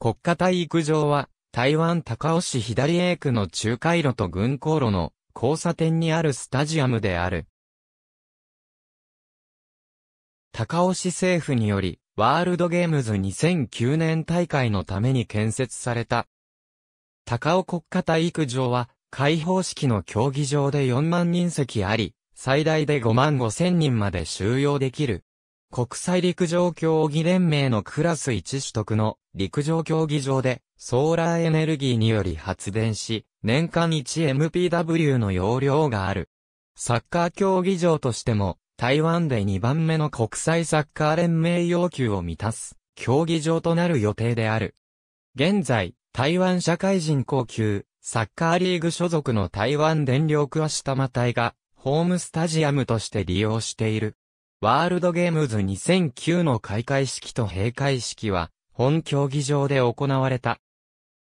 国家体育場は、台湾高尾市左英区の中海路と軍港路の交差点にあるスタジアムである。高尾市政府により、ワールドゲームズ2009年大会のために建設された。高尾国家体育場は、開放式の競技場で4万人席あり、最大で5万5千人まで収容できる。国際陸上競技連盟のクラス1取得の陸上競技場でソーラーエネルギーにより発電し、年間 1MPW の容量がある。サッカー競技場としても、台湾で2番目の国際サッカー連盟要求を満たす、競技場となる予定である。現在、台湾社会人高級、サッカーリーグ所属の台湾電力は下た隊が、ホームスタジアムとして利用している。ワールドゲームズ2009の開会式と閉会式は、本競技場で行われた。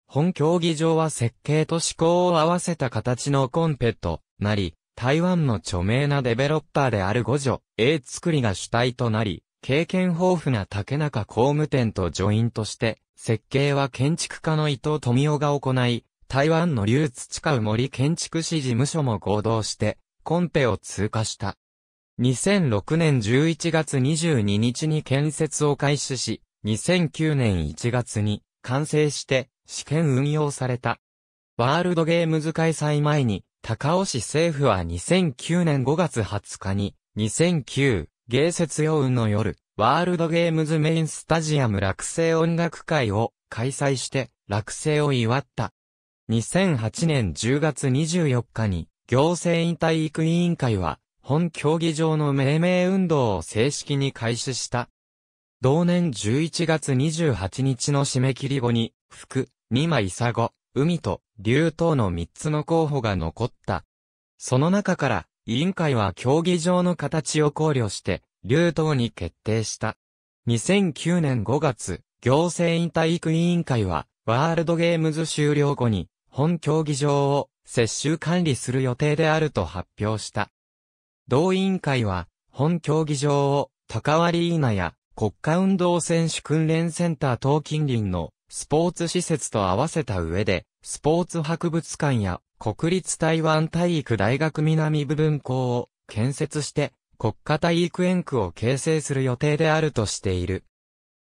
本競技場は設計と思考を合わせた形のコンペとなり、台湾の著名なデベロッパーである五女、A 作りが主体となり、経験豊富な竹中工務店とジョインとして、設計は建築家の伊藤富夫が行い、台湾の流通地う森建築士事務所も合同して、コンペを通過した。2006年11月22日に建設を開始し、2009年1月に完成して試験運用された。ワールドゲームズ開催前に、高尾市政府は2009年5月20日に、2009芸説用運の夜、ワールドゲームズメインスタジアム落成音楽会を開催して、落成を祝った。2008年10月24日に、行政院体育委員会は、本競技場の命名運動を正式に開始した。同年11月28日の締め切り後に、福、二枚佐後、海と、竜等の3つの候補が残った。その中から、委員会は競技場の形を考慮して、竜等に決定した。2009年5月、行政院体育委員会は、ワールドゲームズ終了後に、本競技場を接種管理する予定であると発表した。同委員会は、本競技場を、高割稲や国家運動選手訓練センター等近隣のスポーツ施設と合わせた上で、スポーツ博物館や国立台湾体育大学南部分校を建設して国家体育園区を形成する予定であるとしている。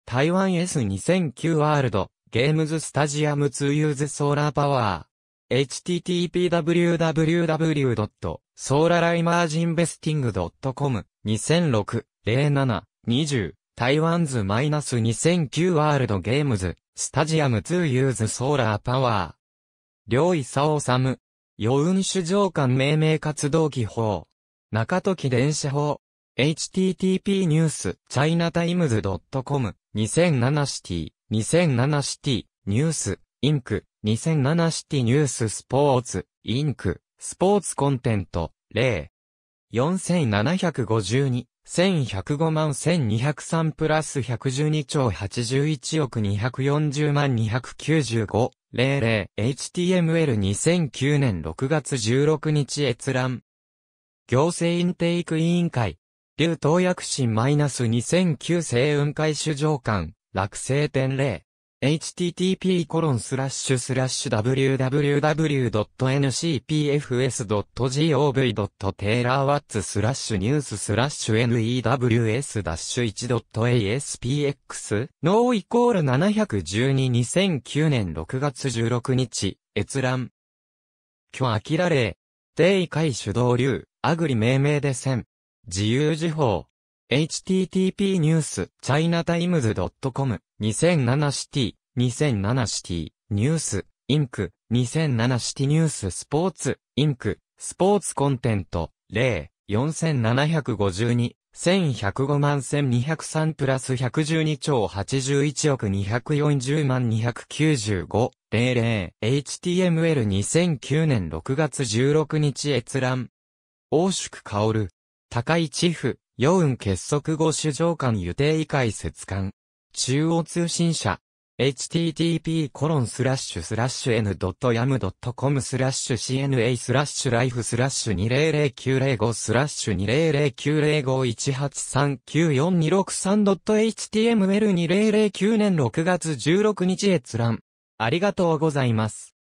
台湾 S2009 ワールドゲームズスタジアム2ユーズソーラーパワー h t t p w w w s o l a r i m a g i n v e s t i n g c o m 2006-07-20台湾ズ -2009 ワールドゲームズ、スタジアム2ユーズソーラーパワー。両伊佐治、余運主上官命名活動技法。中時電車法。http ニュース、チャイナタイムズ .com、2007シティ、2007シティ、ニュース、インク、2007シティニューススポーツ、インク、スポーツコンテント、例。4752 1105万1203プラス112兆81億240万295、00、HTML2009 年6月16日閲覧。行政インテーク委員会、流東薬師マイナス2009生運会主上官、落成点0。http://www.ncpfs.gov.taylorwatts スラッシュニューススラッシュ news-1.aspx ノーイコール712 2009年6月16日閲覧虚あきられ定位会主導流アグリ命名で戦自由時報 http ニュース、チャイナタイムズ .com、2007シティ、2007シティ、ニュース、インク、2007シティニューススポーツ、インク、スポーツコンテント、0、4752、1105万1203プラス112兆81億240万295、00、HTML2009 年6月16日閲覧。大宿薫。高市府。四運結束後主上官予定以外設間。中央通信社。http コロンスラッシュスラッシュ n.yam.com スラッシュ cna スラッシュライフスラッシュ200905スラッシュ 20090518394263.html2009 年6月16日閲覧。ありがとうございます。